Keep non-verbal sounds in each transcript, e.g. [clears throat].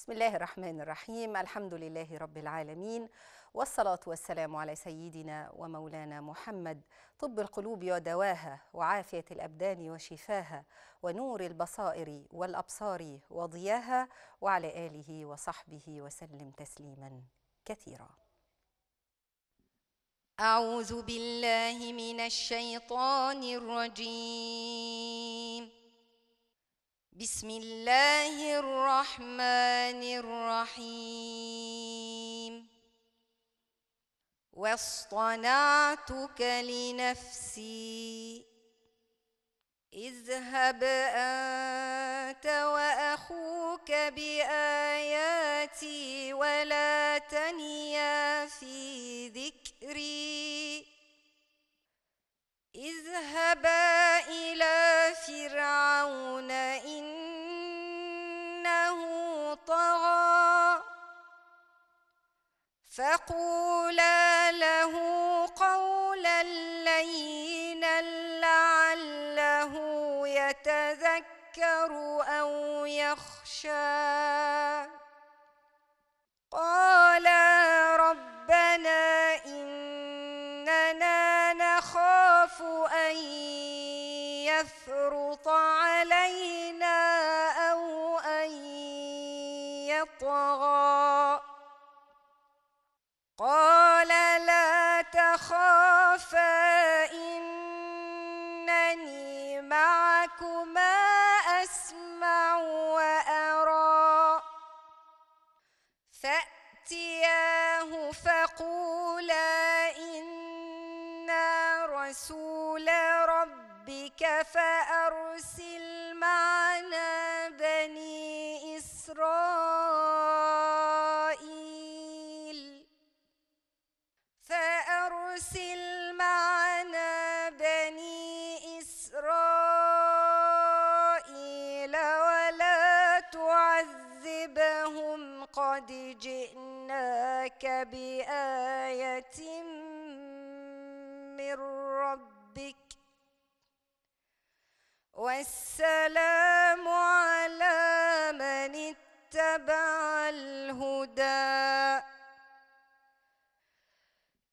بسم الله الرحمن الرحيم الحمد لله رب العالمين والصلاة والسلام على سيدنا ومولانا محمد طب القلوب ودواها وعافية الأبدان وشفاها ونور البصائر والأبصار وضياها وعلى آله وصحبه وسلم تسليما كثيرا أعوذ بالله من الشيطان الرجيم بسم الله الرحمن الرحيم واصطنعتك لنفسي اذهب أنت وأخوك بآياتي ولا تنيا في ذكري اذهبا إلى فرعون إنه طغى فقولا له قولا لينا لعله يتذكر أو يخشى قال يفرط علينا أو أن يطغى قال لا تخافا إنني معكما أسمع وأرى فأتياه فقول فأرسل معنا بني إسرائيل فأرسل معنا بني إسرائيل ولا تعذبهم قد جئناك بأ والسلام على من اتبع الهدى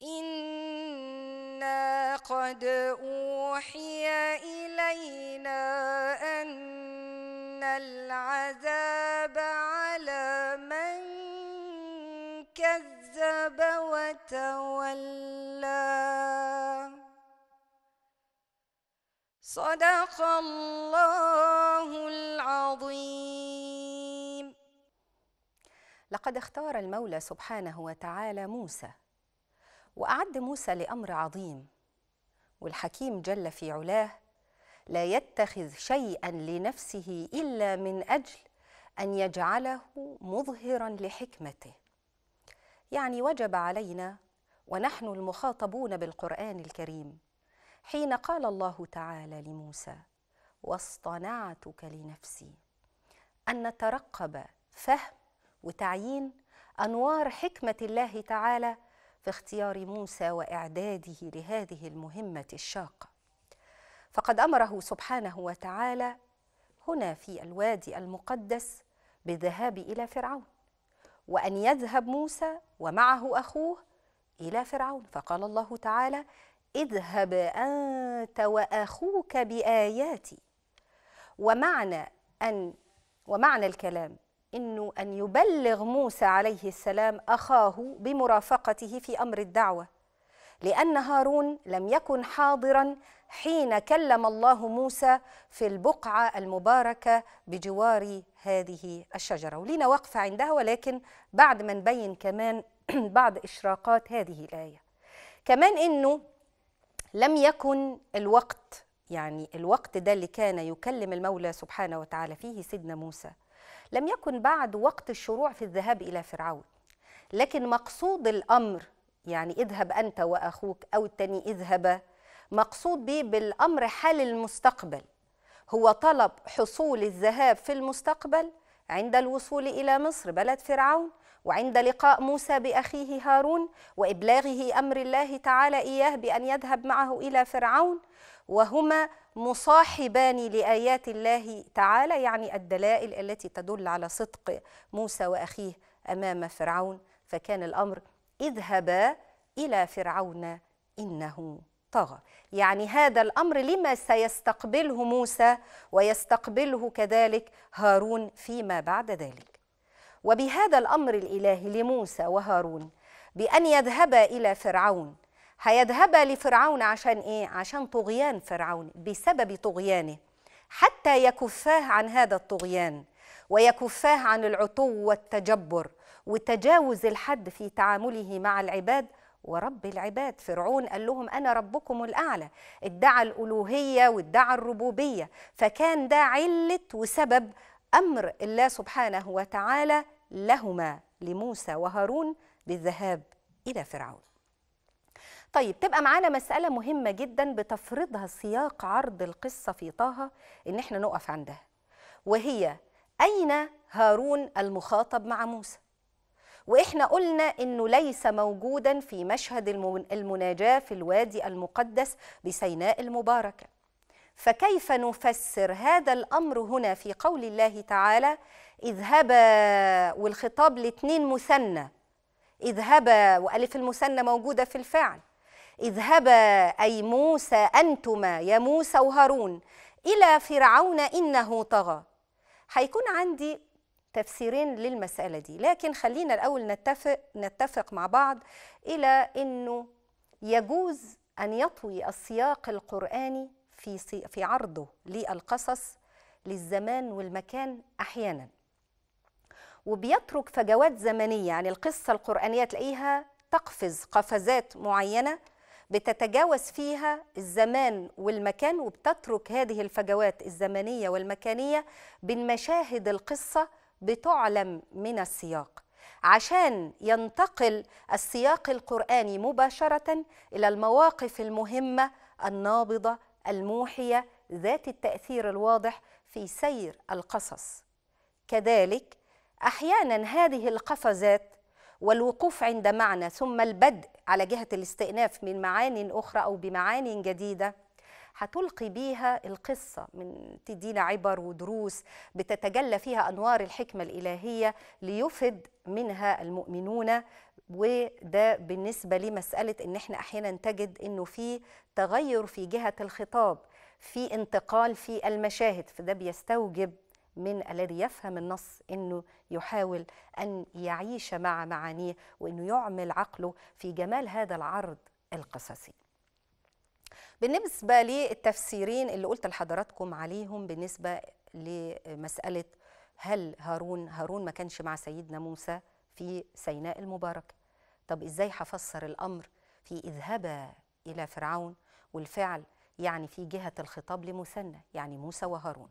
إنا قد أوحي إلينا أن العذاب على من كذب وتولى صدق الله العظيم لقد اختار المولى سبحانه وتعالى موسى واعد موسى لامر عظيم والحكيم جل في علاه لا يتخذ شيئا لنفسه الا من اجل ان يجعله مظهرا لحكمته يعني وجب علينا ونحن المخاطبون بالقران الكريم حين قال الله تعالى لموسى واصطنعتك لنفسي ان نترقب فهم وتعيين انوار حكمه الله تعالى في اختيار موسى واعداده لهذه المهمه الشاقه فقد امره سبحانه وتعالى هنا في الوادي المقدس بالذهاب الى فرعون وان يذهب موسى ومعه اخوه الى فرعون فقال الله تعالى اذهب أنت وأخوك بآياتي ومعنى أن ومعنى الكلام إنه أن يبلغ موسى عليه السلام أخاه بمرافقته في أمر الدعوة لأن هارون لم يكن حاضرا حين كلم الله موسى في البقعة المباركة بجوار هذه الشجرة ولينا وقفة عندها ولكن بعد ما نبين كمان [clears throat] بعض إشراقات هذه الآية كمان إنه لم يكن الوقت يعني الوقت ده اللي كان يكلم المولى سبحانه وتعالى فيه سيدنا موسى لم يكن بعد وقت الشروع في الذهاب إلى فرعون لكن مقصود الأمر يعني اذهب أنت وأخوك أو التاني اذهب مقصود به بالأمر حال المستقبل هو طلب حصول الذهاب في المستقبل عند الوصول إلى مصر بلد فرعون وعند لقاء موسى باخيه هارون وابلاغه امر الله تعالى اياه بان يذهب معه الى فرعون وهما مصاحبان لايات الله تعالى يعني الدلائل التي تدل على صدق موسى واخيه امام فرعون فكان الامر اذهبا الى فرعون انه طغى يعني هذا الامر لما سيستقبله موسى ويستقبله كذلك هارون فيما بعد ذلك وبهذا الأمر الإلهي لموسى وهارون بأن يذهبا إلى فرعون هيذهبا لفرعون عشان إيه؟ عشان طغيان فرعون بسبب طغيانه حتى يكفاه عن هذا الطغيان ويكفاه عن العتو والتجبر وتجاوز الحد في تعامله مع العباد ورب العباد فرعون قال لهم أنا ربكم الأعلى ادعى الألوهية وادعى الربوبية فكان ده علة وسبب أمر الله سبحانه وتعالى لهما لموسى وهارون بالذهاب إلى فرعون طيب تبقى معانا مسألة مهمة جدا بتفرضها سياق عرض القصة في طه إن احنا نقف عندها وهي أين هارون المخاطب مع موسى وإحنا قلنا إنه ليس موجودا في مشهد المناجاة في الوادي المقدس بسيناء المباركة فكيف نفسر هذا الأمر هنا في قول الله تعالى اذهبا والخطاب لاتنين مثنى اذهبا وألف المثنى موجودة في الفعل اذهبا أي موسى أنتما يا موسى وهارون إلى فرعون إنه طغى هيكون عندي تفسيرين للمسألة دي لكن خلينا الأول نتفق نتفق مع بعض إلى أنه يجوز أن يطوي السياق القرآني في في عرضه للقصص للزمان والمكان أحيانا وبيترك فجوات زمنية يعني القصة القرآنية تلاقيها تقفز قفزات معينة بتتجاوز فيها الزمان والمكان وبتترك هذه الفجوات الزمنية والمكانية بين مشاهد القصة بتعلم من السياق عشان ينتقل السياق القرآني مباشرة إلى المواقف المهمة النابضة الموحية ذات التأثير الواضح في سير القصص كذلك احيانا هذه القفزات والوقوف عند معنى ثم البدء على جهه الاستئناف من معان اخرى او بمعان جديده هتلقي بيها القصة من تدينا عبر ودروس بتتجلى فيها أنوار الحكمة الإلهية ليفد منها المؤمنون وده بالنسبة لمسألة إن إحنا أحيانا تجد إنه في تغير في جهة الخطاب في انتقال في المشاهد فده بيستوجب من الذي يفهم النص انه يحاول ان يعيش مع معانيه وانه يعمل عقله في جمال هذا العرض القصصي بالنسبه للتفسيرين اللي قلت لحضراتكم عليهم بالنسبه لمساله هل هارون هارون ما كانش مع سيدنا موسى في سيناء المباركه طب ازاي هفسر الامر في اذهبا الى فرعون والفعل يعني في جهه الخطاب لمثنى يعني موسى وهارون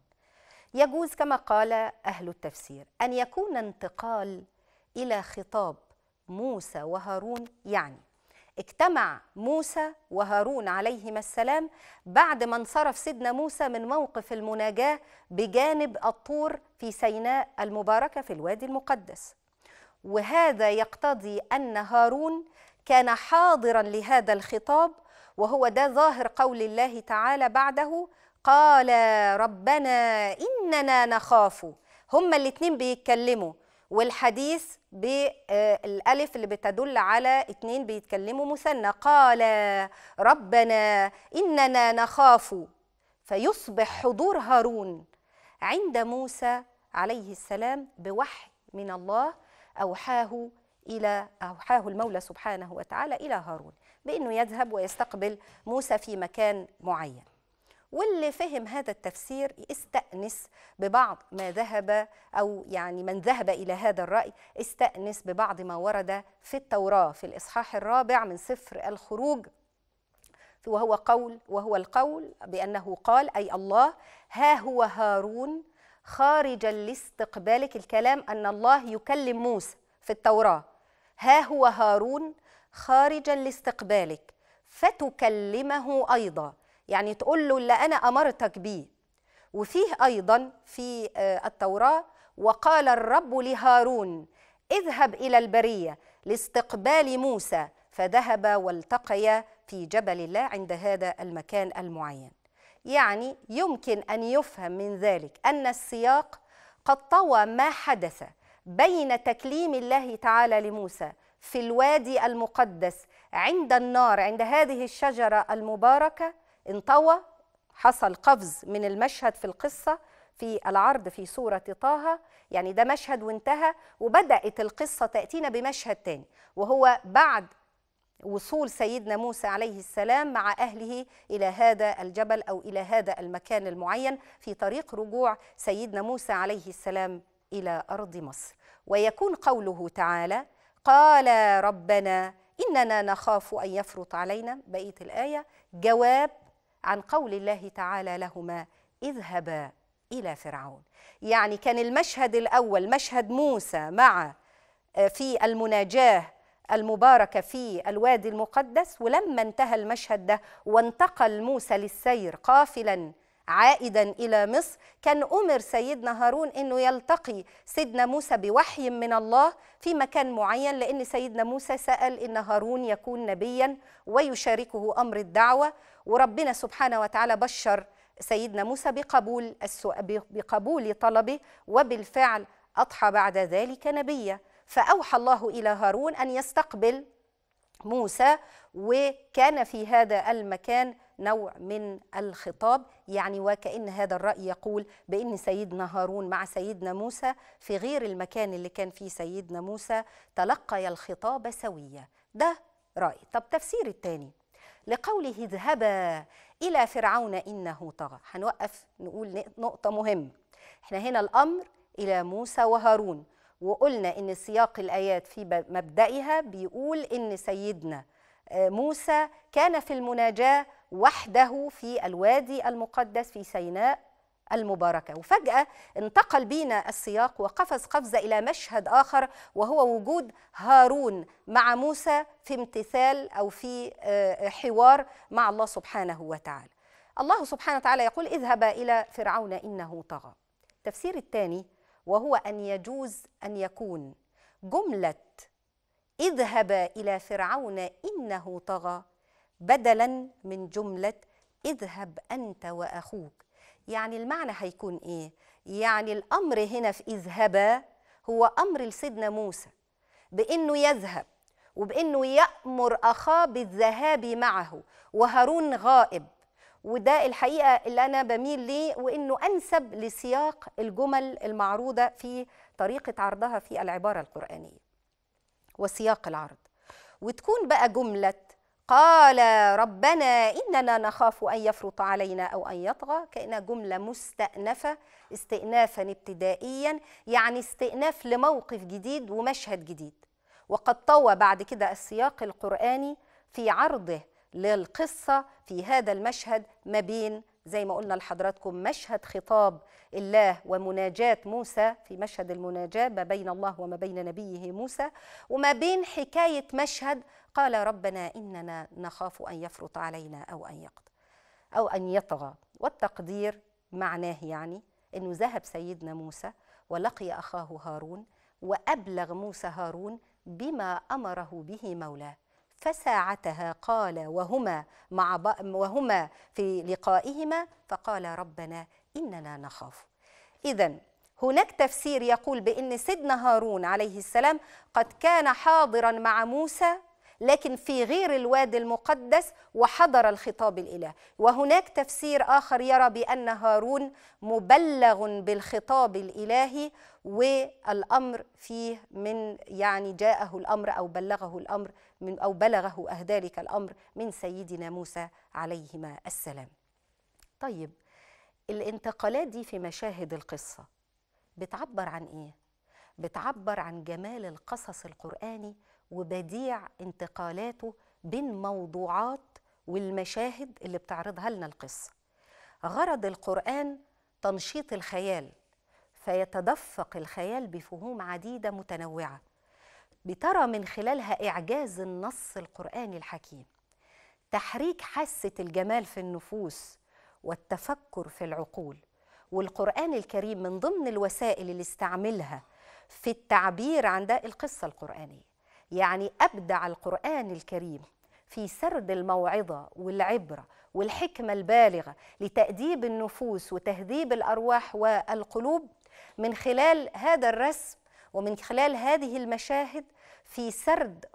يجوز كما قال أهل التفسير أن يكون انتقال إلى خطاب موسى وهارون يعني اجتمع موسى وهارون عليهما السلام بعد ما انصرف سيدنا موسى من موقف المناجاة بجانب الطور في سيناء المباركة في الوادي المقدس وهذا يقتضي أن هارون كان حاضرا لهذا الخطاب وهو ده ظاهر قول الله تعالى بعده قال ربنا إننا نخاف هما الاتنين بيتكلموا والحديث بالالف آه، اللي بتدل على اتنين بيتكلموا مثنى قال ربنا اننا نخاف فيصبح حضور هارون عند موسى عليه السلام بوحي من الله اوحاه الى اوحاه المولى سبحانه وتعالى الى هارون بانه يذهب ويستقبل موسى في مكان معين واللي فهم هذا التفسير استأنس ببعض ما ذهب أو يعني من ذهب إلى هذا الرأي استأنس ببعض ما ورد في التوراة في الإصحاح الرابع من سفر الخروج وهو قول وهو القول بأنه قال أي الله ها هو هارون خارجا لاستقبالك الكلام أن الله يكلم موسى في التوراة ها هو هارون خارجا لاستقبالك فتكلمه أيضا يعني تقول له اللي أنا أمرتك بيه وفيه أيضا في آه، التوراة وقال الرب لهارون اذهب إلى البرية لاستقبال موسى فذهب والتقيا في جبل الله عند هذا المكان المعين يعني يمكن أن يفهم من ذلك أن السياق قد طوى ما حدث بين تكليم الله تعالى لموسى في الوادي المقدس عند النار عند هذه الشجرة المباركة انطوى حصل قفز من المشهد في القصة في العرض في سورة طه يعني ده مشهد وانتهى وبدأت القصة تأتينا بمشهد تاني وهو بعد وصول سيدنا موسى عليه السلام مع أهله إلى هذا الجبل أو إلى هذا المكان المعين في طريق رجوع سيدنا موسى عليه السلام إلى أرض مصر ويكون قوله تعالى قال ربنا إننا نخاف أن يفرط علينا بقية الآية جواب عن قول الله تعالى لهما اذهبا إلى فرعون يعني كان المشهد الأول مشهد موسى مع آه، في المناجاه المباركة في الوادي المقدس ولما انتهى المشهد ده وانتقل موسى للسير قافلا عائدا إلى مصر كان أمر سيدنا هارون أنه يلتقي سيدنا موسى بوحي من الله في مكان معين لأن سيدنا موسى سأل أن هارون يكون نبيا ويشاركه أمر الدعوة وربنا سبحانه وتعالى بشر سيدنا موسى بقبول بقبول طلبه وبالفعل أضحى بعد ذلك نبيا فأوحى الله إلى هارون أن يستقبل موسى وكان في هذا المكان نوع من الخطاب يعني وكأن هذا الرأي يقول بأن سيدنا هارون مع سيدنا موسى في غير المكان اللي كان فيه سيدنا موسى تلقي الخطاب سوية ده رأي طب تفسير الثاني لقوله اذهبا إلى فرعون إنه طغى هنوقف نقول نقطة مهمة احنا هنا الأمر إلى موسى وهارون وقلنا إن سياق الآيات في مبدئها بيقول إن سيدنا آه، موسى كان في المناجاة وحده في الوادي المقدس في سيناء المباركة وفجأة انتقل بينا السياق وقفز قفزة إلى مشهد آخر وهو وجود هارون مع موسى في امتثال أو في آه، حوار مع الله سبحانه وتعالى الله سبحانه وتعالى يقول اذهب إلى فرعون إنه طغى التفسير الثاني وهو أن يجوز أن يكون جملة اذهب إلى فرعون إنه طغى بدلا من جملة اذهب أنت وأخوك يعني المعنى هيكون ايه يعني الامر هنا في اذهبا هو امر لسيدنا موسى بانه يذهب وبانه يامر اخاه بالذهاب معه وهارون غائب وده الحقيقه اللي انا بميل ليه وانه انسب لسياق الجمل المعروضه في طريقه عرضها في العباره القرانيه وسياق العرض وتكون بقى جمله قال ربنا إننا نخاف أن يفرط علينا أو أن يطغى كأن جملة مستأنفة استئنافا ابتدائيا يعني استئناف لموقف جديد ومشهد جديد وقد طوى بعد كده السياق القرآني في عرضه للقصة في هذا المشهد ما بين زي ما قلنا لحضراتكم مشهد خطاب الله ومناجاة موسى في مشهد المناجاة ما بين الله وما بين نبيه موسى وما بين حكاية مشهد قال ربنا إننا نخاف أن يفرط علينا أو أن يقضى أو أن يطغى والتقدير معناه يعني أنه ذهب سيدنا موسى ولقي أخاه هارون وأبلغ موسى هارون بما أمره به مولاه فساعتها قال وهما مع وهما في لقائهما فقال ربنا إننا نخاف إذا هناك تفسير يقول بأن سيدنا هارون عليه السلام قد كان حاضرا مع موسى لكن في غير الوادي المقدس وحضر الخطاب الإله وهناك تفسير آخر يرى بأن هارون مبلغ بالخطاب الإلهي والأمر فيه من يعني جاءه الأمر أو بلغه الأمر من أو بلغه أهدالك الأمر من سيدنا موسى عليهما السلام طيب الانتقالات دي في مشاهد القصة بتعبر عن إيه؟ بتعبر عن جمال القصص القرآني وبديع انتقالاته بين موضوعات والمشاهد اللي بتعرضها لنا القصة غرض القرآن تنشيط الخيال فيتدفق الخيال بفهوم عديدة متنوعة بترى من خلالها إعجاز النص القرآني الحكيم تحريك حاسة الجمال في النفوس والتفكر في العقول والقرآن الكريم من ضمن الوسائل اللي استعملها في التعبير عن ده القصة القرآنية يعني أبدع القرآن الكريم في سرد الموعظة والعبرة والحكمة البالغة لتأديب النفوس وتهذيب الأرواح والقلوب من خلال هذا الرسم ومن خلال هذه المشاهد في سرد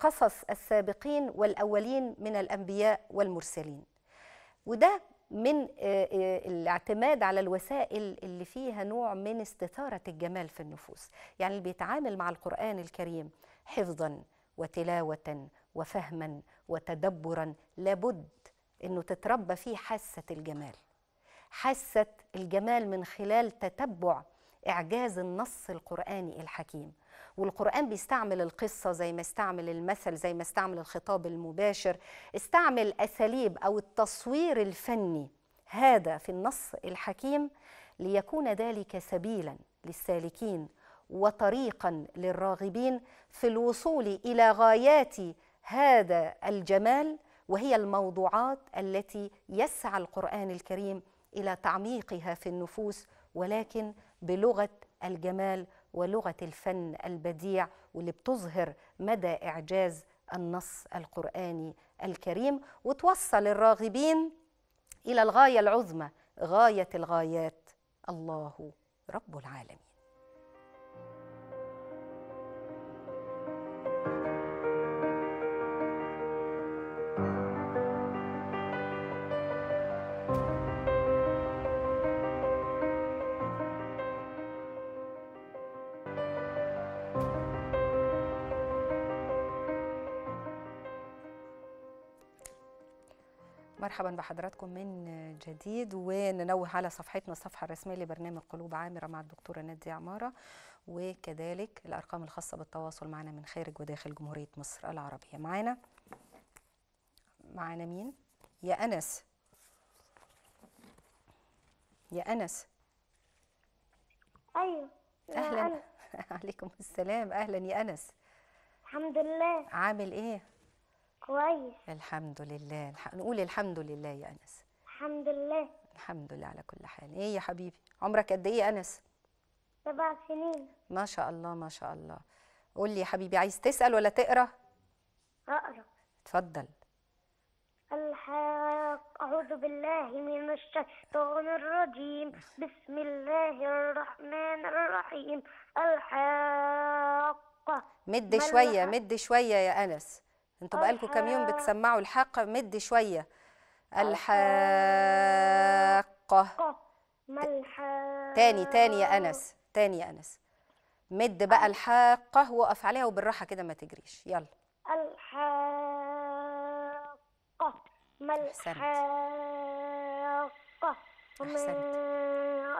قصص السابقين والأولين من الأنبياء والمرسلين وده من آه، آه، الاعتماد على الوسائل اللي فيها نوع من استثارة الجمال في النفوس يعني اللي بيتعامل مع القرآن الكريم حفظا وتلاوه وفهما وتدبرا لابد انه تتربى فيه حاسه الجمال حاسه الجمال من خلال تتبع اعجاز النص القراني الحكيم والقرآن بيستعمل القصة زي ما استعمل المثل زي ما استعمل الخطاب المباشر استعمل أساليب أو التصوير الفني هذا في النص الحكيم ليكون ذلك سبيلا للسالكين وطريقا للراغبين في الوصول الى غايات هذا الجمال وهي الموضوعات التي يسعى القران الكريم الى تعميقها في النفوس ولكن بلغه الجمال ولغه الفن البديع واللي بتظهر مدى اعجاز النص القراني الكريم وتوصل الراغبين الى الغايه العظمى غايه الغايات الله رب العالمين مرحبا بحضراتكم من جديد وننوه على صفحتنا الصفحه الرسميه لبرنامج قلوب عامره مع الدكتوره ناديه عماره وكذلك الارقام الخاصه بالتواصل معنا من خارج وداخل جمهوريه مصر العربيه معانا معانا مين يا انس يا انس ايوه اهلا [laughs] عليكم السلام اهلا يا انس الحمد لله عامل ايه كويس الحمد لله الح... نقول الحمد لله يا أنس الحمد لله الحمد لله على كل حال إيه يا حبيبي عمرك قد إيه يا أنس سبع سنين ما شاء الله ما شاء الله قول لي يا حبيبي عايز تسأل ولا تقرأ أقرأ اتفضل الحق أعوذ بالله من الشيطان الرجيم بسم الله الرحمن الرحيم الحق مد شوية مد شوية يا أنس انتوا بقالكم كام يوم بتسمعوا الحاقة مد شوية الحاقة تاني تاني يا أنس تاني يا أنس مد بقى الحاقة وقف عليها وبالراحة كده ما تجريش يلا الحاقة ملحاقة وما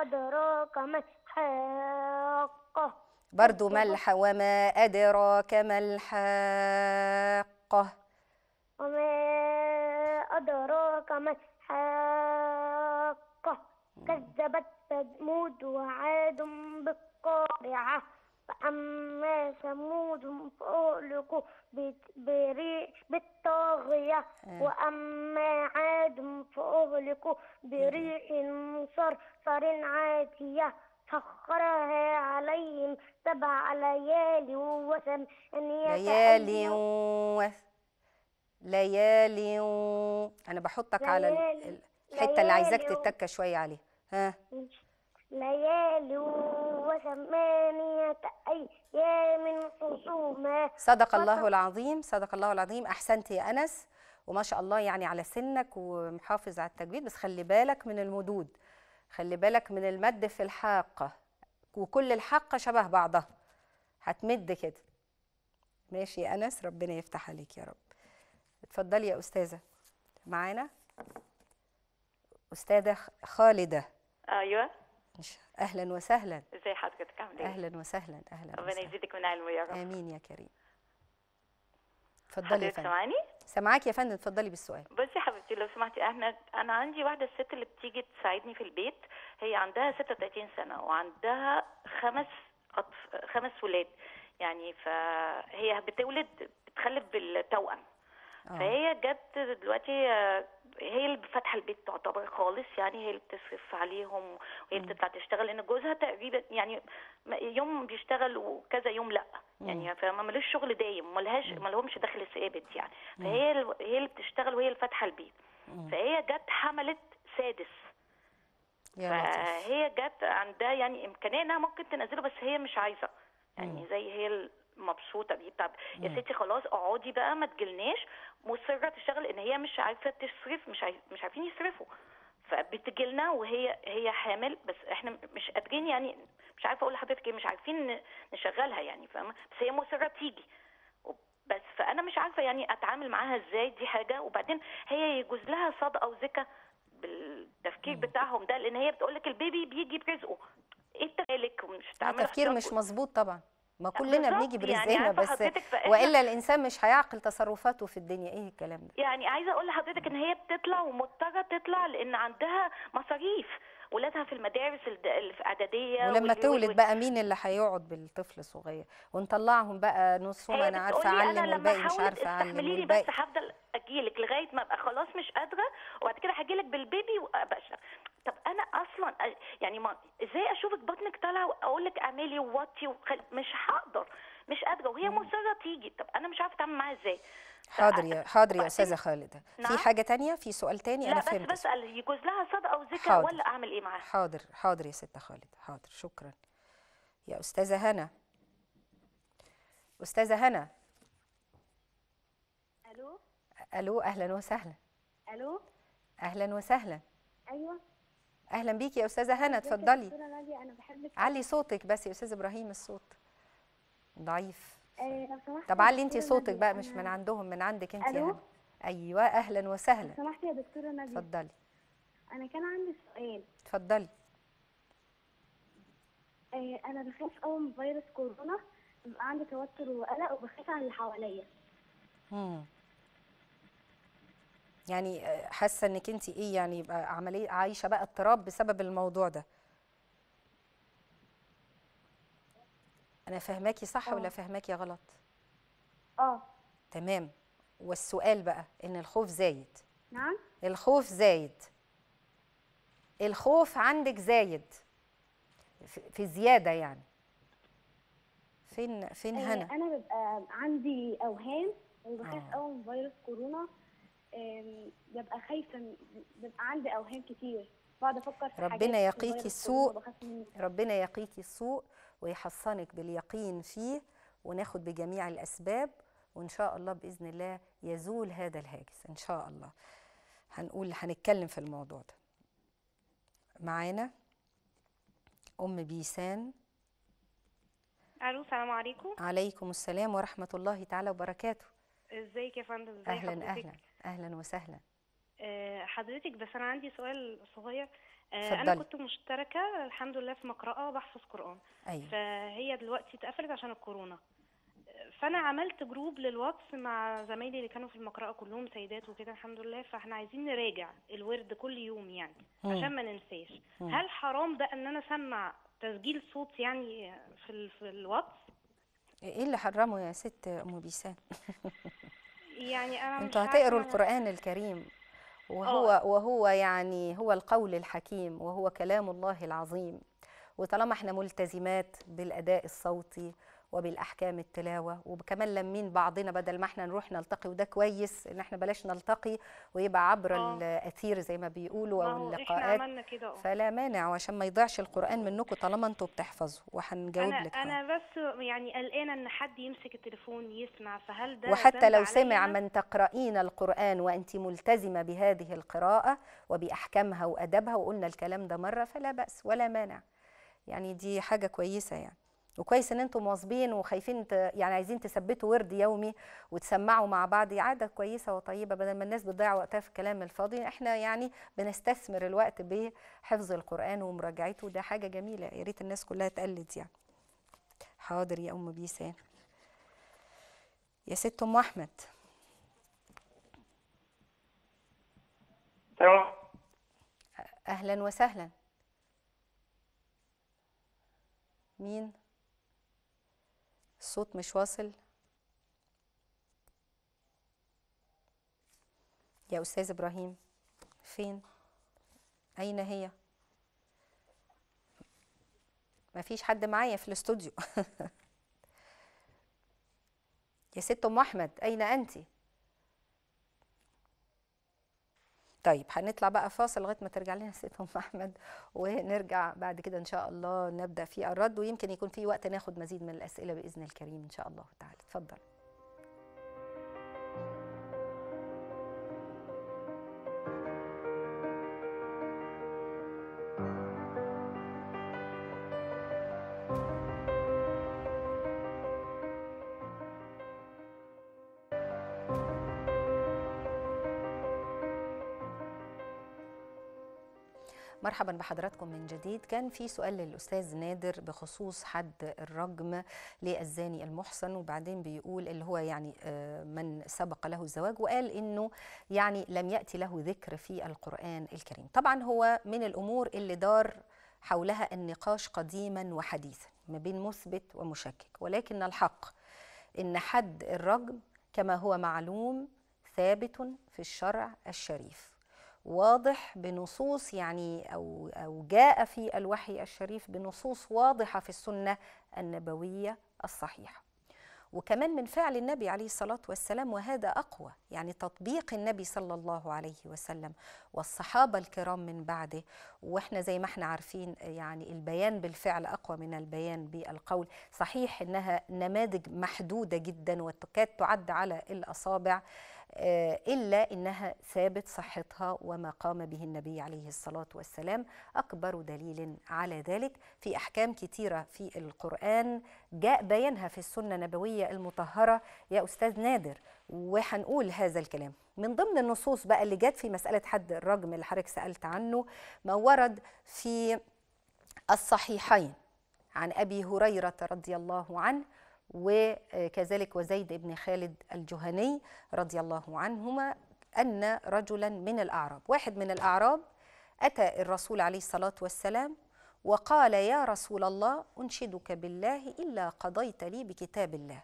أدراك ما الحاقة برضو ملح وما أدراك ما الحاقة الحاقة وما أدراك ما الحاقة كذبت ثمود وعاد بالقارعة فأما ثمود فأهلكوا بريح بالطاغية آه. وأما عاد فأهلكوا بريح صرصر عاتية سخرها عليهم سبع ليال وثمانية ليالي و... ليالي و... أنا بحطك ليالي. على الحتة اللي عايزاك تتكة شوية عليها ها ليالي وثمانية أيام حسوما صدق الله العظيم صدق الله العظيم أحسنت يا أنس وما شاء الله يعني على سنك ومحافظ على التجويد بس خلي بالك من المدود خلي بالك من المد في الحاقة وكل الحاقة شبه بعضها هتمد كده ماشي يا أنس ربنا يفتح عليك يا رب اتفضلي يا أستاذة معانا أستاذة خالدة أيوه أهلا وسهلا ازي حضرتك عاملة ايه؟ أهلا وسهلا أهلا ربنا يزيدك من علمه يا رب آمين يا كريم اتفضلي يا فندم سامعاكي يا فندم اتفضلي بالسؤال بصي يا حبيبتي لو سمحتي احنا انا عندي واحده الست اللي بتيجي تساعدني في البيت هي عندها 36 سنه وعندها خمس خمس ولاد يعني فهي بتولد بتخلف بالتوأم اه. فهي جت دلوقتي آه، هي اللي فاتحه البيت تعتبر خالص يعني هي اللي بتصرف عليهم وهي اللي بتطلع تشتغل لان جوزها تقريبا يعني يوم بيشتغل وكذا يوم لا يعني فما ملوش شغل دايم ملهاش ملهمش دخل ثابت يعني فهي هي اللي بتشتغل وهي اللي فاتحه البيت فهي جت حملت سادس فهي جت عندها يعني امكانيه انها ممكن تنزله بس هي مش عايزه يعني زي هي مبسوطه بيه طب يا ستي خلاص اقعدي بقى ما تجلناش مصره تشتغل ان هي مش عارفه تصرف مش عارف مش عارفين يصرفوا فبتجيلنا وهي هي حامل بس احنا مش قادرين يعني مش عارفه اقول لحضرتك ايه مش عارفين نشغلها يعني فاهمه بس هي مصره تيجي بس فانا مش عارفه يعني اتعامل معاها ازاي دي حاجه وبعدين هي يجوز لها صدقه وزكا بالتفكير بتاعهم ده لان هي بتقول لك البيبي بيجي برزقه ايه التفكير مش مظبوط طبعا ما كلنا بنيجي برزقنا يعني بس والا الانسان مش هيعقل تصرفاته في الدنيا ايه الكلام ده يعني عايزه اقول لحضرتك ان هي بتطلع ومضطره تطلع لان عندها مصاريف ولادها في المدارس الاعداديه ولما تولد بقى مين اللي هيقعد بالطفل الصغير ونطلعهم بقى نصهم انا عارفه اعلم والباقي مش عارفه اعلم استحمليني بس هفضل اجيلك لغايه ما ابقى خلاص مش قادره وبعد كده هجيلك بالبيبي وابقى طب انا اصلا يعني ما ازاي اشوفك بطنك طالعه واقول لك اعملي ووطي وخل... مش هقدر مش قادره وهي مصره تيجي طب انا مش عارفه اتعامل معاها ازاي حاضر يا حاضر يا استاذه خالده نعم؟ في حاجه تانية في سؤال تاني انا فهمت بس بسال يجوز لها صدقه وذكر ولا اعمل ايه معاها حاضر حاضر يا ست خالد حاضر شكرا يا استاذه هنا استاذه هنا الو الو اهلا وسهلا الو اهلا وسهلا ايوه اهلا بيكي يا استاذه هنا اتفضلي علي صوتك بس يا استاذ ابراهيم الصوت ضعيف آه، طب علي انت صوتك بقى مش من عندهم من عندك انت يا ايوه اهلا وسهلا لو سمحتي يا دكتوره ناديه اتفضلي انا كان عندي سؤال اتفضلي آه، انا بخاف قوي من فيروس كورونا بيبقى عندي توتر وقلق وبخاف على اللي حواليا امم يعني آه، حاسه انك انت ايه يعني يبقى عمليه عايشه بقى اضطراب بسبب الموضوع ده انا فاهماكي صح أوه. ولا آه. فاهماكي غلط اه تمام والسؤال بقى ان الخوف زايد نعم الخوف زايد الخوف عندك زايد في زياده يعني فين فين آه، هنا انا ببقى عندي اوهام وبخاف قوي من فيروس كورونا ببقى خايفه ببقى عندي اوهام كتير بقعد افكر في ربنا يقيكي السوء ربنا يقيكي السوء ويحصنك باليقين فيه وناخد بجميع الاسباب وان شاء الله باذن الله يزول هذا الهاجس ان شاء الله هنقول هنتكلم في الموضوع ده معانا ام بيسان الو السلام عليكم عليكم السلام ورحمه الله تعالى وبركاته ازيك يا فندم ازيك اهلا اهلا اهلا وسهلا آه، حضرتك بس انا عندي سؤال صغير فضل. آه، انا كنت مشتركه الحمد لله في مقرأه بحفظ قران أيوة. فهي دلوقتي اتقفلت عشان الكورونا فانا عملت جروب للواتس مع زمايلي اللي كانوا في المقرأه كلهم سيدات وكده الحمد لله فاحنا عايزين نراجع الورد كل يوم يعني م. عشان ما ننساش م. هل حرام بقى ان انا اسمع تسجيل صوت يعني في, في الواتس ايه اللي حرمه يا ست ام بيسان [laughs] يعني انا انتوا هتقروا القران الكريم آه. وهو أوه. وهو يعني هو القول الحكيم وهو كلام الله العظيم وطالما احنا ملتزمات بالاداء الصوتي وبالاحكام التلاوه وكمان لمين بعضنا بدل ما احنا نروح نلتقي وده كويس ان احنا بلاش نلتقي ويبقى عبر أوه. الاثير زي ما بيقولوا او آه، اللقاءات عملنا كده آه. فلا مانع وعشان ما يضيعش القران منكم طالما انتم بتحفظوا وهنجاوب لك انا بس يعني قلقانه ان حد يمسك التليفون يسمع فهل ده وحتى لو سمع من تقرئين القران وانت ملتزمه بهذه القراءه وباحكامها وادبها وقلنا الكلام ده مره فلا باس ولا مانع يعني دي حاجه كويسه يعني وكويس ان انتم مواظبين وخايفين يعني عايزين تثبتوا ورد يومي وتسمعوا مع بعض عاده كويسه وطيبه بدل ما الناس بتضيع وقتها في الكلام الفاضي احنا يعني بنستثمر الوقت بحفظ القران ومراجعته ده حاجه جميله يا ريت الناس كلها تقلد يعني حاضر يا ام بيسان يا ست ام احمد اهلا وسهلا مين الصوت مش واصل يا أستاذ إبراهيم فين أين هي مفيش حد معايا في الاستوديو [laughs] يا ست أم أحمد أين أنتِ طيب هنطلع بقى فاصل لغايه ما ترجع لنا ام احمد ونرجع بعد كده ان شاء الله نبدا في الرد ويمكن يكون في وقت ناخد مزيد من الاسئله باذن الكريم ان شاء الله تعالى اتفضل مرحبا بحضراتكم من جديد كان في سؤال للأستاذ نادر بخصوص حد الرجم للزاني المحسن وبعدين بيقول اللي هو يعني آه، من سبق له الزواج وقال إنه يعني لم يأتي له ذكر في القرآن الكريم طبعا هو من الأمور اللي دار حولها النقاش قديما وحديثا ما بين مثبت ومشكك ولكن الحق إن حد الرجم كما هو معلوم ثابت في الشرع الشريف واضح بنصوص يعني أو, أو جاء في الوحي الشريف بنصوص واضحة في السنة النبوية الصحيحة وكمان من فعل النبي عليه الصلاة والسلام وهذا أقوى يعني تطبيق النبي صلى الله عليه وسلم والصحابة الكرام من بعده وإحنا زي ما احنا عارفين يعني البيان بالفعل أقوى من البيان بالقول صحيح إنها نماذج محدودة جدا وتكاد تعد على الأصابع آه، إلا إنها ثابت صحتها وما قام به النبي عليه الصلاة والسلام أكبر دليل على ذلك في أحكام كثيرة في القرآن جاء بيانها في السنة النبوية المطهرة يا أستاذ نادر وهنقول هذا الكلام من ضمن النصوص بقى اللي جت في مسألة حد الرجم اللي حضرتك سألت عنه ما ورد في الصحيحين عن أبي هريرة رضي الله عنه وكذلك وزيد بن خالد الجهني رضي الله عنهما أن رجلا من الأعراب واحد من الأعراب أتى الرسول عليه الصلاة والسلام وقال يا رسول الله أنشدك بالله إلا قضيت لي بكتاب الله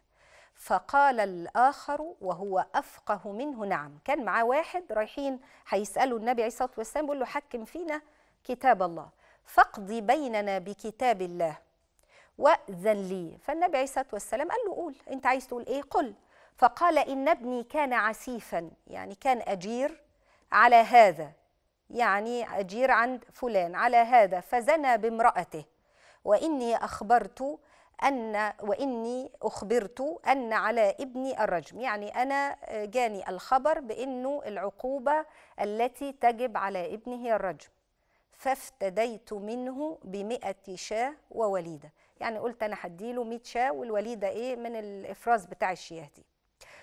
فقال الآخر وهو أفقه منه نعم كان معاه واحد رايحين هيسألوا النبي عليه الصلاة والسلام بيقول له حكم فينا كتاب الله فاقضي بيننا بكتاب الله وأذن لي فالنبي عليه الصلاة والسلام قال له قول أنت عايز تقول إيه قل فقال إن ابني كان عسيفا يعني كان أجير على هذا يعني أجير عند فلان على هذا فزنى بامرأته وإني أخبرت أن وإني أخبرت أن على ابني الرجم يعني أنا آه، جاني الخبر بأنه العقوبة التي تجب على ابنه هي الرجم فافتديت منه بمئة شاه ووليده يعني قلت انا هديله 100 شاه والوليده ايه من الافراز بتاع الشياه دي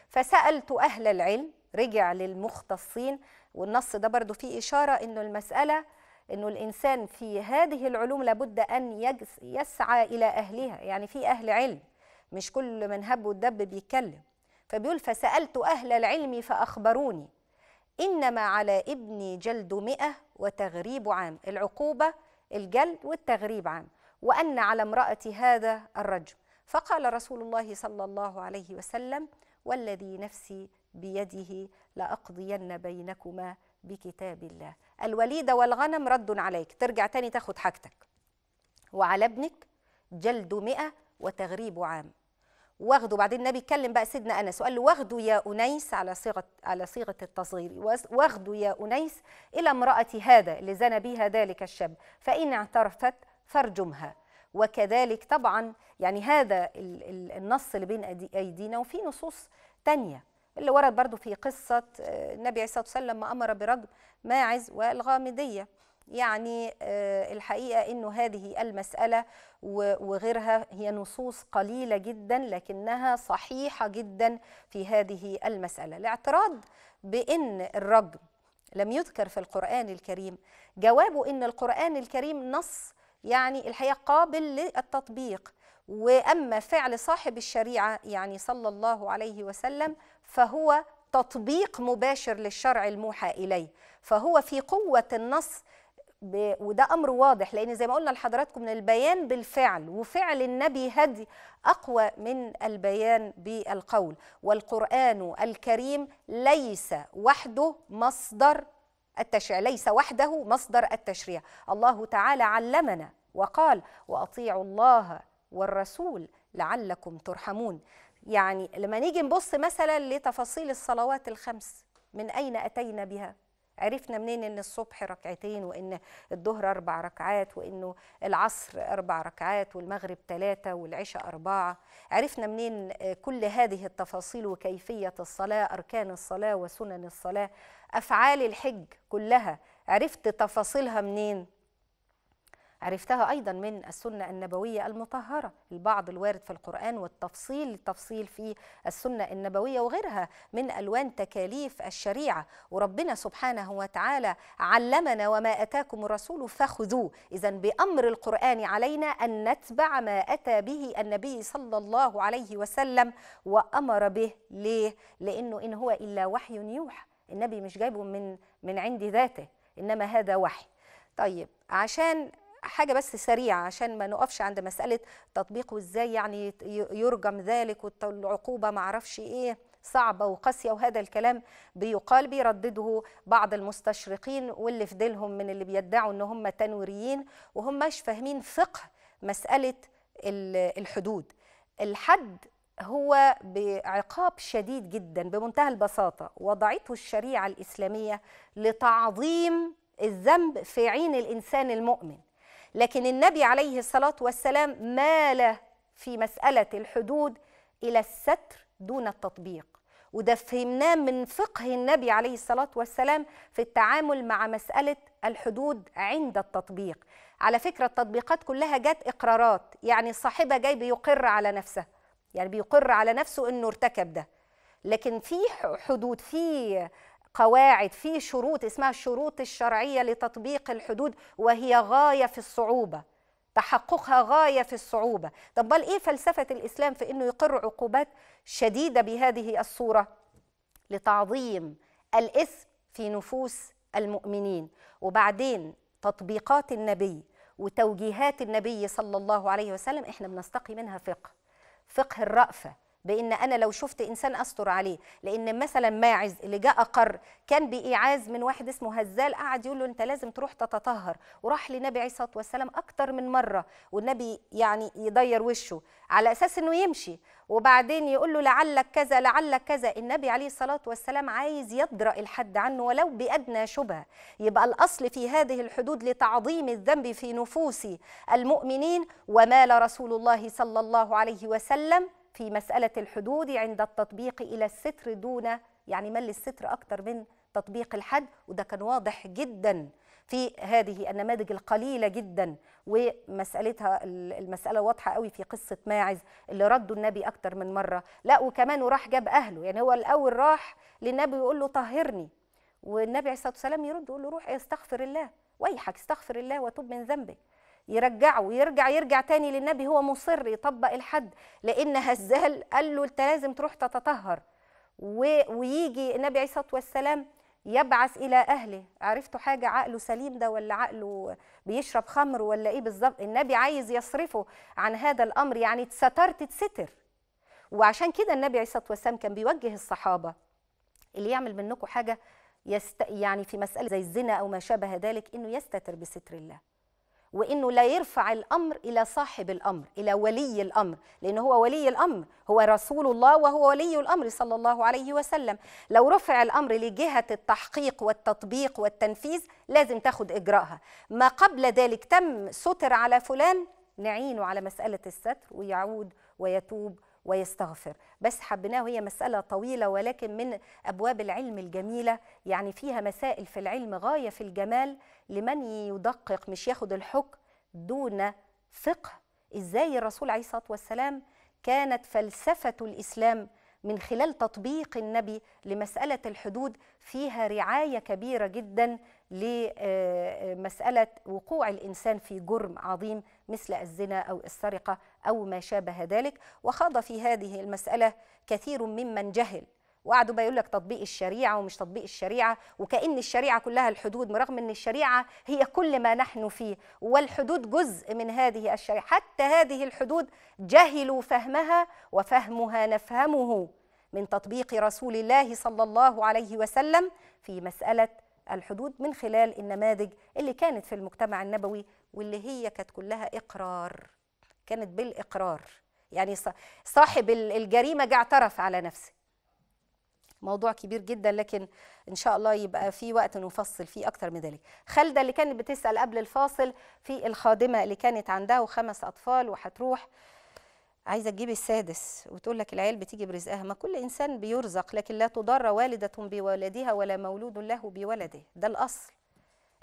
فسالت اهل العلم رجع للمختصين والنص ده برضو فيه اشاره انه المساله انه الانسان في هذه العلوم لابد ان يسعى الى اهلها يعني في اهل علم مش كل من هب ودب بيتكلم فبيقول فسالت اهل العلم فاخبروني انما على ابني جلد مئة وتغريب عام العقوبه الجلد والتغريب عام وأن على امرأة هذا الرجل فقال رسول الله صلى الله عليه وسلم والذي نفسي بيده لأقضين بينكما بكتاب الله الوليد والغنم رد عليك ترجع تاني تاخد حاجتك وعلى ابنك جلد مئة وتغريب عام واخده بعدين النبي اتكلم بقى سيدنا انس وقال له واخده يا انيس على صيغه على صيغه التصغير واخده يا انيس الى امراه هذا اللي زنى بها ذلك الشاب فان اعترفت فارجمها وكذلك طبعا يعني هذا النص اللي بين أيدينا وفي نصوص تانية اللي ورد برضو في قصة آه، النبي عليه الصلاة والسلام لما أمر برجم ماعز والغامدية يعني آه، الحقيقة أنه هذه المسألة وغيرها هي نصوص قليلة جدا لكنها صحيحة جدا في هذه المسألة الاعتراض بأن الرجم لم يذكر في القرآن الكريم جوابه أن القرآن الكريم نص يعني الحقيقه قابل للتطبيق واما فعل صاحب الشريعه يعني صلى الله عليه وسلم فهو تطبيق مباشر للشرع الموحى اليه فهو في قوه النص ب... وده امر واضح لان زي ما قلنا لحضراتكم من البيان بالفعل وفعل النبي هدي اقوى من البيان بالقول والقران الكريم ليس وحده مصدر التشريع ليس وحده مصدر التشريع الله تعالى علمنا وقال واطيعوا الله والرسول لعلكم ترحمون يعني لما نيجي نبص مثلا لتفاصيل الصلوات الخمس من اين اتينا بها عرفنا منين ان الصبح ركعتين وان الظهر اربع ركعات وانه العصر اربع ركعات والمغرب ثلاثه والعشاء اربعه عرفنا منين كل هذه التفاصيل وكيفيه الصلاه اركان الصلاه وسنن الصلاه افعال الحج كلها عرفت تفاصيلها منين عرفتها أيضا من السنة النبوية المطهرة البعض الوارد في القرآن والتفصيل التفصيل في السنة النبوية وغيرها من ألوان تكاليف الشريعة وربنا سبحانه وتعالى علمنا وما أتاكم الرسول فخذوه إذا بأمر القرآن علينا أن نتبع ما أتى به النبي صلى الله عليه وسلم وأمر به ليه؟ لأنه إن هو إلا وحي يوحى النبي مش جايبه من من عند ذاته إنما هذا وحي طيب عشان حاجه بس سريعه عشان ما نقفش عند مساله تطبيق وإزاي يعني يرجم ذلك والعقوبه ما اعرفش ايه صعبة وقاسية وهذا الكلام بيقال بيردده بعض المستشرقين واللي في ديلهم من اللي بيدعوا ان هم تنويريين وهم مش فاهمين فقه مسألة الحدود الحد هو بعقاب شديد جدا بمنتهى البساطة وضعته الشريعة الإسلامية لتعظيم الذنب في عين الإنسان المؤمن لكن النبي عليه الصلاة والسلام مال في مسألة الحدود إلى الستر دون التطبيق وده فهمناه من فقه النبي عليه الصلاة والسلام في التعامل مع مسألة الحدود عند التطبيق على فكرة التطبيقات كلها جت إقرارات يعني صاحبة جاي بيقر على نفسه يعني بيقر على نفسه أنه ارتكب ده لكن في حدود في قواعد في شروط اسمها الشروط الشرعيه لتطبيق الحدود وهي غايه في الصعوبه تحققها غايه في الصعوبه طب بل ايه فلسفه الاسلام في انه يقر عقوبات شديده بهذه الصوره لتعظيم الاثم في نفوس المؤمنين وبعدين تطبيقات النبي وتوجيهات النبي صلى الله عليه وسلم احنا بنستقي منها فقه فقه الرأفة بان انا لو شفت انسان استر عليه لان مثلا ماعز اللي جاء اقر كان بايعاز من واحد اسمه هزال قعد يقول له انت لازم تروح تتطهر وراح للنبي عليه الصلاه والسلام اكتر من مره والنبي يعني يدير وشه على اساس انه يمشي وبعدين يقول له لعلك كذا لعلك كذا النبي عليه الصلاة والسلام عايز يدرأ الحد عنه ولو بأدنى شبهة يبقى الأصل في هذه الحدود لتعظيم الذنب في نفوس المؤمنين ومال رسول الله صلى الله عليه وسلم في مسألة الحدود عند التطبيق إلى الستر دون يعني مل الستر أكثر من تطبيق الحد وده كان واضح جدا في هذه النماذج القليله جدا ومسالتها المساله واضحه قوي في قصه ماعز اللي ردوا النبي أكثر من مره لا وكمان راح جاب اهله يعني هو الاول راح للنبي يقول له طهرني والنبي عليه الصلاه والسلام يرد يقول له روح استغفر الله ويحك استغفر الله وتوب من ذنبك يرجعه ويرجع يرجع تاني للنبي هو مصر يطبق الحد لان هزال قال له انت لازم تروح تتطهر ويجي النبي عليه الصلاه والسلام يبعث الى اهله عرفتوا حاجه عقله سليم ده ولا عقله بيشرب خمر ولا ايه بالظبط النبي عايز يصرفه عن هذا الامر يعني اتسترت تتستر وعشان كده النبي عليه الصلاه والسلام كان بيوجه الصحابه اللي يعمل منكم حاجه يست... يعني في مساله زي الزنا او ما شابه ذلك انه يستتر بستر الله وانه لا يرفع الامر الى صاحب الامر الى ولي الامر لان هو ولي الامر هو رسول الله وهو ولي الامر صلى الله عليه وسلم لو رفع الامر لجهه التحقيق والتطبيق والتنفيذ لازم تاخد اجراءها ما قبل ذلك تم ستر على فلان نعينه على مساله الستر ويعود ويتوب ويستغفر بس حبيناه هي مسألة طويلة ولكن من أبواب العلم الجميلة يعني فيها مسائل في العلم غاية في الجمال لمن يدقق مش ياخد الحكم دون فقه إزاي الرسول عليه الصلاة والسلام كانت فلسفة الإسلام من خلال تطبيق النبي لمسألة الحدود فيها رعاية كبيرة جدا لمسألة آه، آه، وقوع الإنسان في جرم عظيم مثل الزنا أو السرقة أو ما شابه ذلك وخاض في هذه المسألة كثير ممن جهل وقعدوا بيقول لك تطبيق الشريعه ومش تطبيق الشريعه وكأن الشريعه كلها الحدود برغم ان الشريعه هي كل ما نحن فيه والحدود جزء من هذه الشريعه حتى هذه الحدود جهلوا فهمها وفهمها نفهمه من تطبيق رسول الله صلى الله عليه وسلم في مساله الحدود من خلال النماذج اللي كانت في المجتمع النبوي واللي هي كانت كلها اقرار كانت بالاقرار يعني صاحب الجريمه جه اعترف على نفسه موضوع كبير جدا لكن ان شاء الله يبقى في وقت نفصل فيه اكتر من ذلك خالده اللي كانت بتسال قبل الفاصل في الخادمه اللي كانت عندها وخمس اطفال وهتروح عايزه تجيب السادس وتقول لك العيال بتيجي برزقها ما كل انسان بيرزق لكن لا تضر والده بولدها ولا مولود له بولده ده الاصل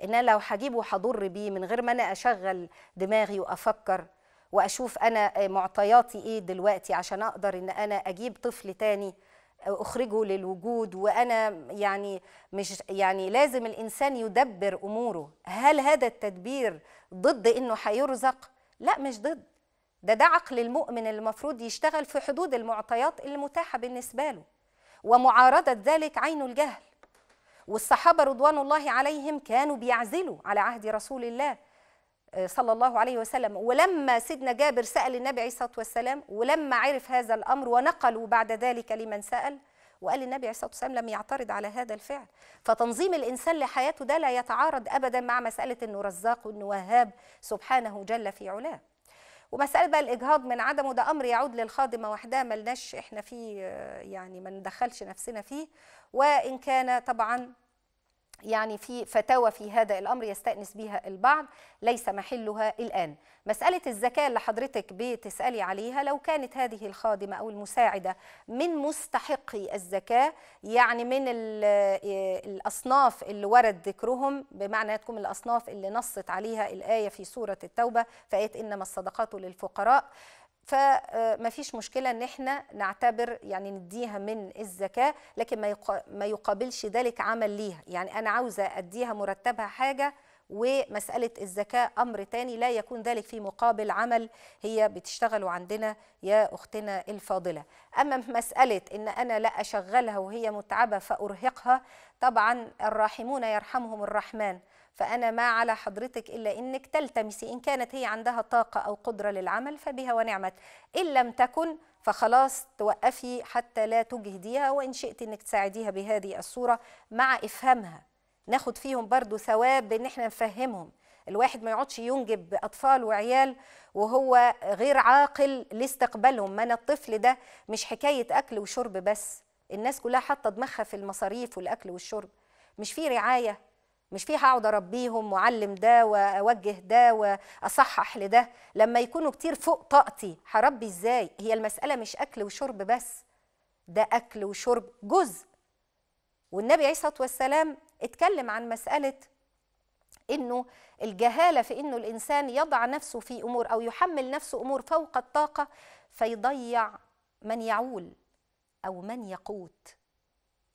ان انا لو هجيبه هضر بيه من غير ما انا اشغل دماغي وافكر واشوف انا معطياتي ايه دلوقتي عشان اقدر ان انا اجيب طفل تاني اخرجه للوجود وانا يعني مش يعني لازم الانسان يدبر اموره هل هذا التدبير ضد انه هيرزق لا مش ضد ده ده عقل المؤمن اللي المفروض يشتغل في حدود المعطيات المتاحه بالنسبه له ومعارضه ذلك عين الجهل والصحابه رضوان الله عليهم كانوا بيعزلوا على عهد رسول الله آه، صلى الله عليه وسلم ولما سيدنا جابر سأل النبي عليه الصلاة والسلام ولما عرف هذا الأمر ونقلوا بعد ذلك لمن سأل وقال النبي عليه الصلاه والسلام لم يعترض على هذا الفعل فتنظيم الانسان لحياته ده لا يتعارض ابدا مع مساله انه رزاق وانه وهاب سبحانه جل في علاه ومساله بقى الاجهاض من عدمه ده امر يعود للخادمه وحدها ملناش احنا فيه آه، يعني ما ندخلش نفسنا فيه وان كان طبعا يعني في فتاوى في هذا الامر يستانس بها البعض ليس محلها الان مساله الزكاه اللي حضرتك بتسالي عليها لو كانت هذه الخادمه او المساعده من مستحقي الزكاه يعني من آه، الاصناف اللي ورد ذكرهم بمعنى تكون الاصناف اللي نصت عليها الايه في سوره التوبه فايه انما الصدقات للفقراء فما آه، فيش مشكله ان احنا نعتبر يعني نديها من الزكاه لكن ما ما يقابلش ذلك عمل ليها يعني انا عاوزه اديها مرتبها حاجه ومسألة الزكاة أمر تاني لا يكون ذلك في مقابل عمل هي بتشتغل عندنا يا أختنا الفاضلة أما مسألة إن أنا لا أشغلها وهي متعبة فأرهقها طبعا الراحمون يرحمهم الرحمن فأنا ما على حضرتك إلا إنك تلتمسي إن كانت هي عندها طاقة أو قدرة للعمل فبها ونعمت إن لم تكن فخلاص توقفي حتى لا تجهديها وإن شئت إنك تساعديها بهذه الصورة مع إفهامها ناخد فيهم برضو ثواب بإن إحنا نفهمهم الواحد ما يقعدش ينجب اطفال وعيال وهو غير عاقل لاستقبالهم ما انا الطفل ده مش حكايه اكل وشرب بس الناس كلها حاطه دماغها في المصاريف والاكل والشرب مش في رعايه مش في هقعد اربيهم واعلم ده واوجه ده واصحح لده لما يكونوا كتير فوق طاقتي هربي ازاي هي المساله مش اكل وشرب بس ده اكل وشرب جزء والنبي عليه الصلاه والسلام اتكلم عن مساله انه الجهاله في انه الانسان يضع نفسه في امور او يحمل نفسه امور فوق الطاقه فيضيع من يعول او من يقوت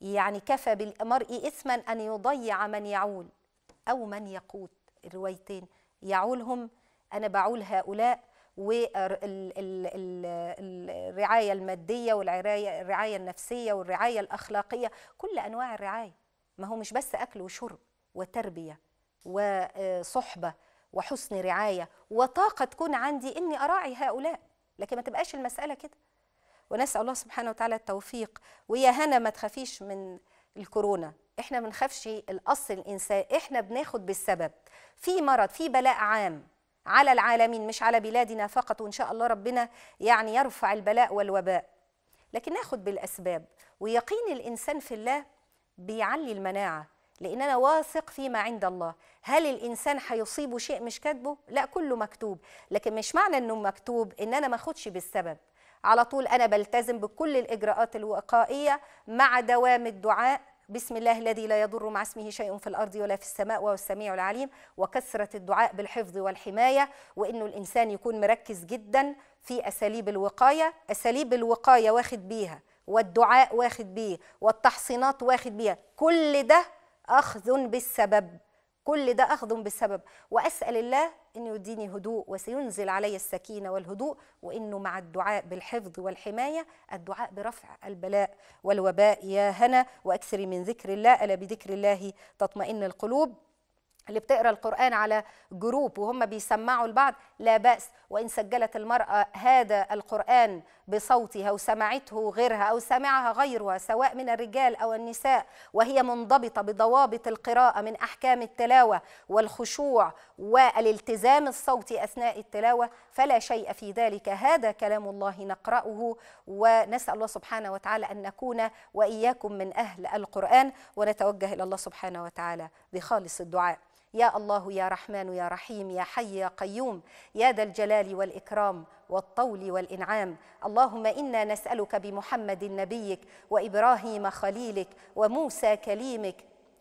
يعني كفى بالمرء إثما أن يضيع من يعول أو من يقوت الروايتين يعولهم أنا بعول هؤلاء والرعاية المادية والرعاية الرعاية النفسية والرعاية الأخلاقية كل أنواع الرعاية ما هو مش بس أكل وشرب وتربية وصحبة وحسن رعاية وطاقة تكون عندي إني أراعي هؤلاء لكن ما تبقاش المسألة كده ونسال الله سبحانه وتعالى التوفيق ويا هنا ما تخافيش من الكورونا احنا ما بنخافش الاصل الانسان احنا بناخد بالسبب في مرض في بلاء عام على العالمين مش على بلادنا فقط وان شاء الله ربنا يعني يرفع البلاء والوباء لكن ناخد بالاسباب ويقين الانسان في الله بيعلي المناعه لان انا واثق فيما عند الله هل الانسان هيصيبه شيء مش كاتبه لا كله مكتوب لكن مش معنى انه مكتوب ان انا ما اخدش بالسبب على طول أنا بلتزم بكل الإجراءات الوقائية مع دوام الدعاء بسم الله الذي لا يضر مع اسمه شيء في الأرض ولا في السماء وهو السميع العليم وكثرة الدعاء بالحفظ والحماية وإنه الإنسان يكون مركز جدا في أساليب الوقاية أساليب الوقاية واخد بيها والدعاء واخد بيه والتحصينات واخد بيها كل ده أخذ بالسبب كل ده أخذ بالسبب وأسأل الله أنه يديني هدوء وسينزل علي السكينة والهدوء وأنه مع الدعاء بالحفظ والحماية الدعاء برفع البلاء والوباء يا هنا وأكثري من ذكر الله ألا بذكر الله تطمئن القلوب اللي بتقرا القرآن على جروب وهم بيسمعوا البعض لا بأس وإن سجلت المرأة هذا القرآن بصوتها وسمعته غيرها أو سمعها غيرها سواء من الرجال أو النساء وهي منضبطة بضوابط القراءة من أحكام التلاوة والخشوع والالتزام الصوتي أثناء التلاوة فلا شيء في ذلك هذا كلام الله نقرأه ونسأل الله سبحانه وتعالى أن نكون وإياكم من أهل القرآن ونتوجه إلى الله سبحانه وتعالى بخالص الدعاء يا الله يا رحمن يا رحيم يا حي يا قيوم يا ذا الجلال والإكرام والطول والإنعام اللهم إنا نسألك بمحمد نبيك وإبراهيم خليلك وموسى كليمك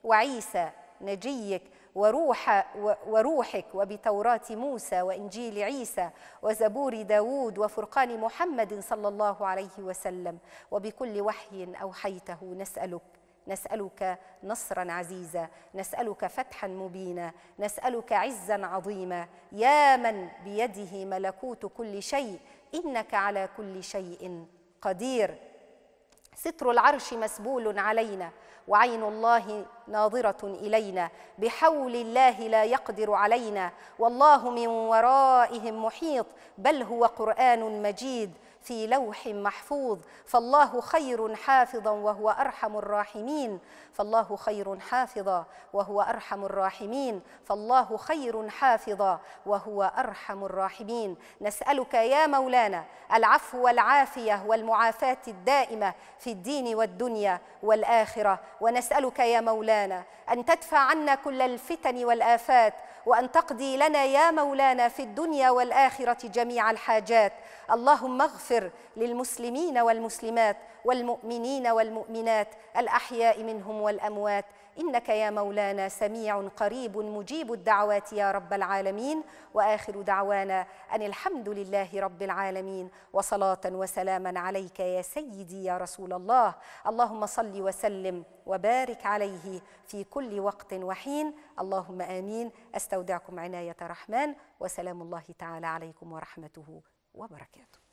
وعيسى نجيك وروح وروحك وبتوراة موسى وإنجيل عيسى وزبور داود وفرقان محمد صلى الله عليه وسلم وبكل وحي أوحيته نسألك نسألك نصرا عزيزا نسألك فتحا مبينا نسألك عزا عظيما يا من بيده ملكوت كل شيء إنك على كل شيء قدير ستر العرش مسبول علينا وعين الله ناظرة إلينا بحول الله لا يقدر علينا والله من ورائهم محيط بل هو قرآن مجيد في لوح محفوظ فالله خير حافظا وهو ارحم الراحمين فالله خير حافظا وهو ارحم الراحمين فالله خير حافظا وهو ارحم الراحمين نسالك يا مولانا العفو والعافيه والمعافاه الدائمه في الدين والدنيا والاخره ونسالك يا مولانا ان تدفع عنا كل الفتن والافات وأن تقضي لنا يا مولانا في الدنيا والآخرة جميع الحاجات اللهم اغفر للمسلمين والمسلمات والمؤمنين والمؤمنات الأحياء منهم والأموات إنك يا مولانا سميع قريب مجيب الدعوات يا رب العالمين وآخر دعوانا أن الحمد لله رب العالمين وصلاة وسلاما عليك يا سيدي يا رسول الله اللهم صل وسلم وبارك عليه في كل وقت وحين اللهم آمين أستودعكم عناية رحمن وسلام الله تعالى عليكم ورحمته وبركاته